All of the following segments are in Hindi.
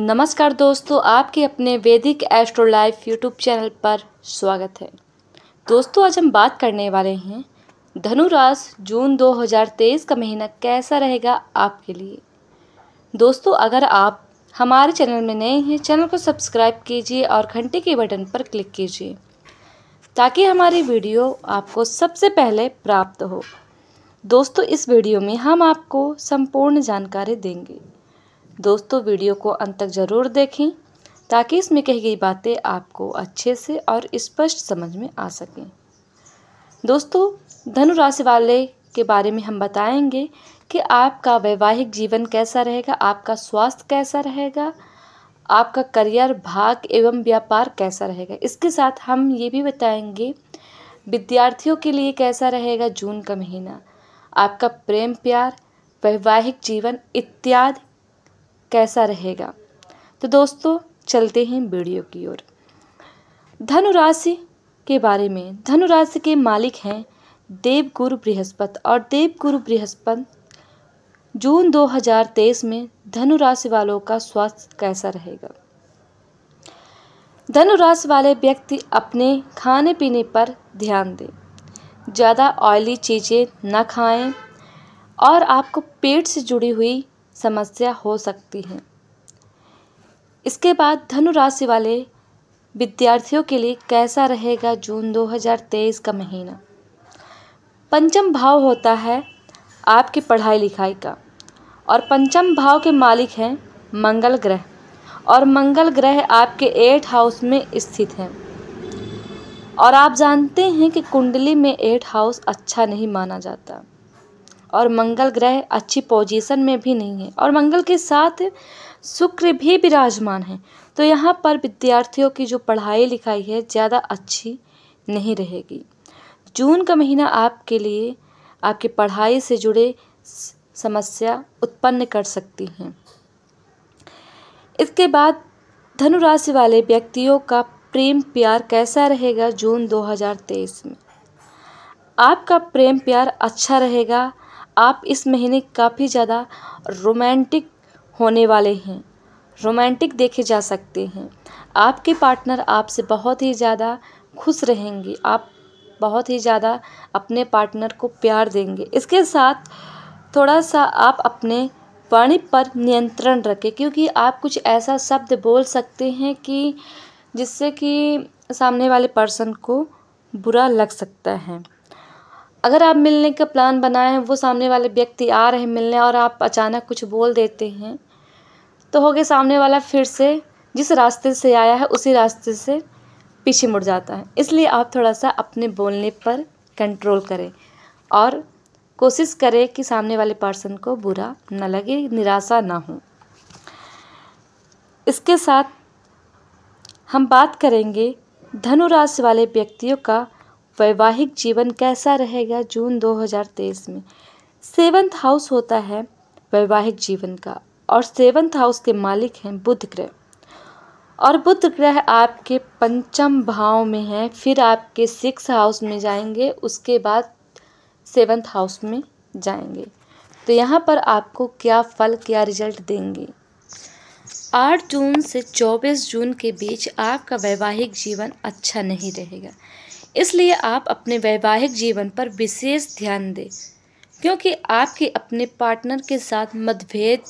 नमस्कार दोस्तों आपके अपने वैदिक एस्ट्रो लाइफ यूट्यूब चैनल पर स्वागत है दोस्तों आज हम बात करने वाले हैं धनुराज जून 2023 का महीना कैसा रहेगा आपके लिए दोस्तों अगर आप हमारे चैनल में नए हैं चैनल को सब्सक्राइब कीजिए और घंटे के बटन पर क्लिक कीजिए ताकि हमारी वीडियो आपको सबसे पहले प्राप्त हो दोस्तों इस वीडियो में हम आपको संपूर्ण जानकारी देंगे दोस्तों वीडियो को अंत तक ज़रूर देखें ताकि इसमें कही गई बातें आपको अच्छे से और स्पष्ट समझ में आ सकें दोस्तों धनु राशि वाले के बारे में हम बताएंगे कि आपका वैवाहिक जीवन कैसा रहेगा आपका स्वास्थ्य कैसा रहेगा आपका करियर भाग एवं व्यापार कैसा रहेगा इसके साथ हम ये भी बताएंगे विद्यार्थियों के लिए कैसा रहेगा जून का महीना आपका प्रेम प्यार वैवाहिक जीवन इत्यादि कैसा रहेगा तो दोस्तों चलते हैं वीडियो की ओर धनु राशि के बारे में धनु राशि के मालिक हैं देव गुरु बृहस्पति और देव गुरु बृहस्पत जून 2023 में धनु राशि वालों का स्वास्थ्य कैसा रहेगा धनु राशि वाले व्यक्ति अपने खाने पीने पर ध्यान दें ज़्यादा ऑयली चीज़ें ना खाएं और आपको पेट से जुड़ी हुई समस्या हो सकती है इसके बाद धनु राशि वाले विद्यार्थियों के लिए कैसा रहेगा जून 2023 का महीना पंचम भाव होता है आपकी पढ़ाई लिखाई का और पंचम भाव के मालिक हैं मंगल ग्रह और मंगल ग्रह आपके एट हाउस में स्थित हैं और आप जानते हैं कि कुंडली में एट हाउस अच्छा नहीं माना जाता और मंगल ग्रह अच्छी पोजीशन में भी नहीं है और मंगल के साथ शुक्र भी विराजमान है तो यहाँ पर विद्यार्थियों की जो पढ़ाई लिखाई है ज़्यादा अच्छी नहीं रहेगी जून का महीना आपके लिए आपकी पढ़ाई से जुड़े समस्या उत्पन्न कर सकती हैं इसके बाद धनुराशि वाले व्यक्तियों का प्रेम प्यार कैसा रहेगा जून 2023 में आपका प्रेम प्यार अच्छा रहेगा आप इस महीने काफ़ी ज़्यादा रोमांटिक होने वाले हैं रोमांटिक देखे जा सकते हैं आपके पार्टनर आपसे बहुत ही ज़्यादा खुश रहेंगे आप बहुत ही ज़्यादा अपने पार्टनर को प्यार देंगे इसके साथ थोड़ा सा आप अपने वाणी पर नियंत्रण रखें क्योंकि आप कुछ ऐसा शब्द बोल सकते हैं कि जिससे कि सामने वाले पर्सन को बुरा लग सकता है अगर आप मिलने का प्लान बनाए हैं वो सामने वाले व्यक्ति आ रहे हैं मिलने और आप अचानक कुछ बोल देते हैं तो हो गया सामने वाला फिर से जिस रास्ते से आया है उसी रास्ते से पीछे मुड़ जाता है इसलिए आप थोड़ा सा अपने बोलने पर कंट्रोल करें और कोशिश करें कि सामने वाले पर्सन को बुरा न लगे निराशा ना हो इसके साथ हम बात करेंगे धनुराशि वाले व्यक्तियों का वैवाहिक जीवन कैसा रहेगा जून 2023 में सेवंथ हाउस होता है वैवाहिक जीवन का और सेवन्थ हाउस के मालिक हैं बुध ग्रह और बुध ग्रह आपके पंचम भाव में हैं फिर आपके सिक्स हाउस में जाएंगे उसके बाद सेवन्थ हाउस में जाएंगे तो यहाँ पर आपको क्या फल क्या रिजल्ट देंगे आठ जून से चौबीस जून के बीच आपका वैवाहिक जीवन अच्छा नहीं रहेगा इसलिए आप अपने वैवाहिक जीवन पर विशेष ध्यान दें क्योंकि आपके अपने पार्टनर के साथ मतभेद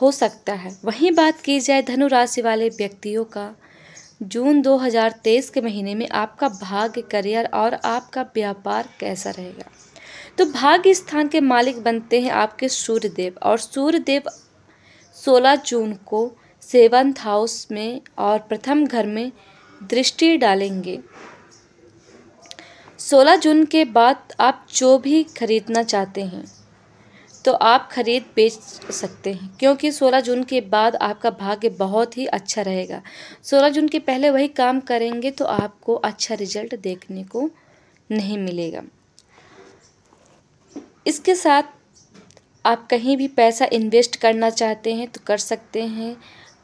हो सकता है वहीं बात की जाए धनु राशि वाले व्यक्तियों का जून 2023 के महीने में आपका भाग्य करियर और आपका व्यापार कैसा रहेगा तो भाग्य स्थान के मालिक बनते हैं आपके सूर्यदेव और सूर्यदेव 16 जून को सेवंथ हाउस में और प्रथम घर में दृष्टि डालेंगे सोलह जून के बाद आप जो भी ख़रीदना चाहते हैं तो आप ख़रीद बेच सकते हैं क्योंकि 16 जून के बाद आपका भाग्य बहुत ही अच्छा रहेगा 16 जून के पहले वही काम करेंगे तो आपको अच्छा रिजल्ट देखने को नहीं मिलेगा इसके साथ आप कहीं भी पैसा इन्वेस्ट करना चाहते हैं तो कर सकते हैं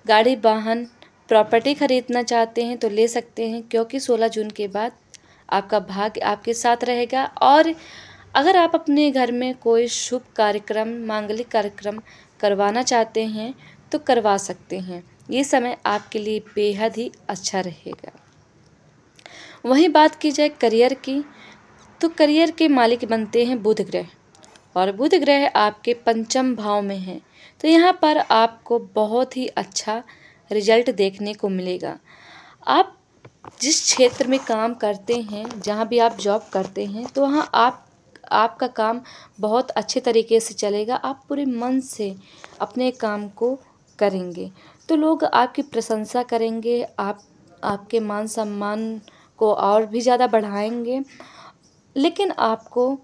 गाड़ी वाहन प्रॉपर्टी ख़रीदना चाहते हैं तो ले सकते हैं क्योंकि सोलह जून के बाद आपका भाग्य आपके साथ रहेगा और अगर आप अपने घर में कोई शुभ कार्यक्रम मांगलिक कार्यक्रम करवाना चाहते हैं तो करवा सकते हैं ये समय आपके लिए बेहद ही अच्छा रहेगा वहीं बात की जाए करियर की तो करियर के मालिक बनते हैं बुध ग्रह और बुध ग्रह आपके पंचम भाव में हैं तो यहाँ पर आपको बहुत ही अच्छा रिजल्ट देखने को मिलेगा आप जिस क्षेत्र में काम करते हैं जहाँ भी आप जॉब करते हैं तो वहाँ आप आपका काम बहुत अच्छे तरीके से चलेगा आप पूरे मन से अपने काम को करेंगे तो लोग आपकी प्रशंसा करेंगे आप आपके मान सम्मान को और भी ज़्यादा बढ़ाएंगे लेकिन आपको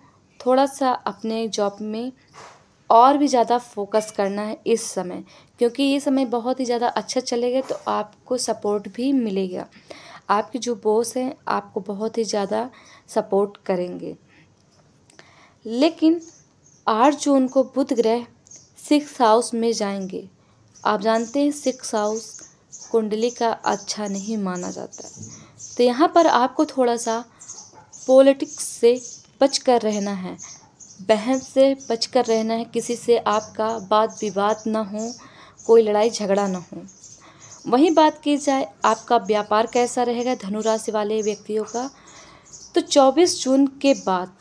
थोड़ा सा अपने जॉब में और भी ज़्यादा फोकस करना है इस समय क्योंकि ये समय बहुत ही ज़्यादा अच्छा चलेगा तो आपको सपोर्ट भी मिलेगा आपके जो बॉस हैं आपको बहुत ही ज़्यादा सपोर्ट करेंगे लेकिन आठ जून को बुध ग्रह सिक्स हाउस में जाएंगे आप जानते हैं सिक्स हाउस कुंडली का अच्छा नहीं माना जाता तो यहाँ पर आपको थोड़ा सा पॉलिटिक्स से बच कर रहना है बहन से बच कर रहना है किसी से आपका बात विवाद ना हो कोई लड़ाई झगड़ा ना हो वहीं बात की जाए आपका व्यापार कैसा रहेगा धनुराशि वाले व्यक्तियों का तो 24 जून के बाद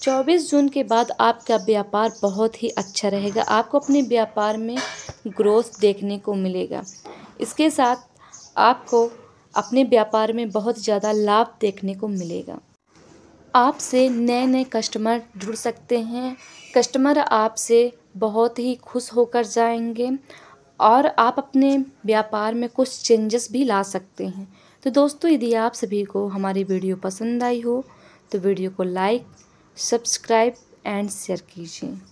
24 जून के बाद आपका व्यापार बहुत ही अच्छा रहेगा आपको अपने व्यापार में ग्रोथ देखने को मिलेगा इसके साथ आपको अपने व्यापार में बहुत ज़्यादा लाभ देखने को मिलेगा आपसे नए नए कस्टमर जुड़ सकते हैं कस्टमर आपसे बहुत ही खुश होकर जाएंगे और आप अपने व्यापार में कुछ चेंजेस भी ला सकते हैं तो दोस्तों यदि आप सभी को हमारी वीडियो पसंद आई हो तो वीडियो को लाइक सब्सक्राइब एंड शेयर कीजिए